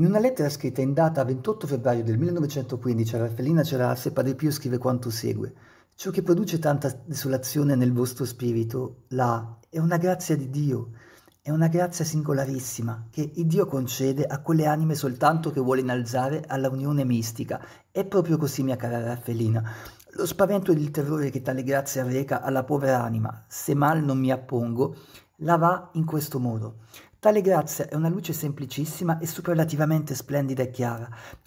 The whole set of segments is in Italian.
In una lettera scritta in data 28 febbraio del 1915 a Raffaellina Cerasse, Padre Pio scrive quanto segue. Ciò che produce tanta desolazione nel vostro spirito, là, è una grazia di Dio, è una grazia singolarissima che Dio concede a quelle anime soltanto che vuole innalzare alla unione mistica. È proprio così, mia cara Raffaellina. Lo spavento ed il terrore che tale grazia reca alla povera anima, se mal non mi appongo, la va in questo modo. Tale grazia è una luce semplicissima e superlativamente splendida e chiara,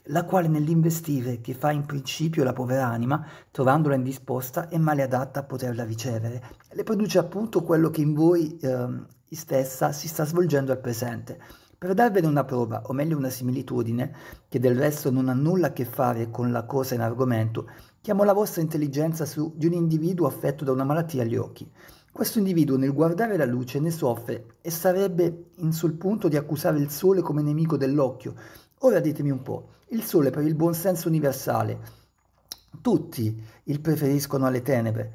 la quale nell'investire che fa in principio la povera anima, trovandola indisposta, e male adatta a poterla ricevere, le produce appunto quello che in voi eh, stessa si sta svolgendo al presente. Per darvene una prova, o meglio una similitudine, che del resto non ha nulla a che fare con la cosa in argomento, chiamo la vostra intelligenza su di un individuo affetto da una malattia agli occhi. Questo individuo nel guardare la luce ne soffre e sarebbe in sul punto di accusare il sole come nemico dell'occhio. Ora ditemi un po', il sole per il buon senso universale, tutti il preferiscono alle tenebre.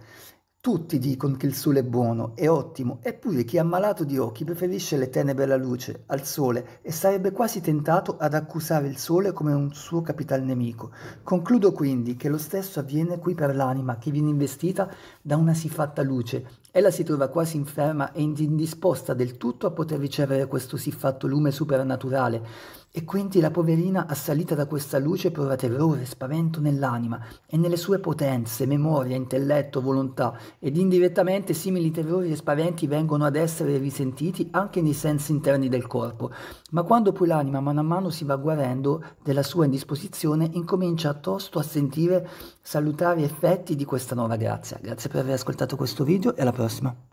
Tutti dicono che il sole è buono, è ottimo, eppure chi è ammalato di occhi preferisce le tenebre alla luce, al sole, e sarebbe quasi tentato ad accusare il sole come un suo capital nemico. Concludo quindi che lo stesso avviene qui per l'anima che viene investita da una siffatta luce. Ella si trova quasi inferma e indisposta del tutto a poter ricevere questo siffatto lume supernaturale, e quindi la poverina, assalita da questa luce, prova terrore, spavento nell'anima e nelle sue potenze, memoria, intelletto, volontà ed indirettamente simili terrori e spaventi vengono ad essere risentiti anche nei sensi interni del corpo, ma quando poi l'anima mano a mano si va guarendo della sua indisposizione incomincia tosto a sentire salutari effetti di questa nuova grazia. Grazie per aver ascoltato questo video e alla prossima.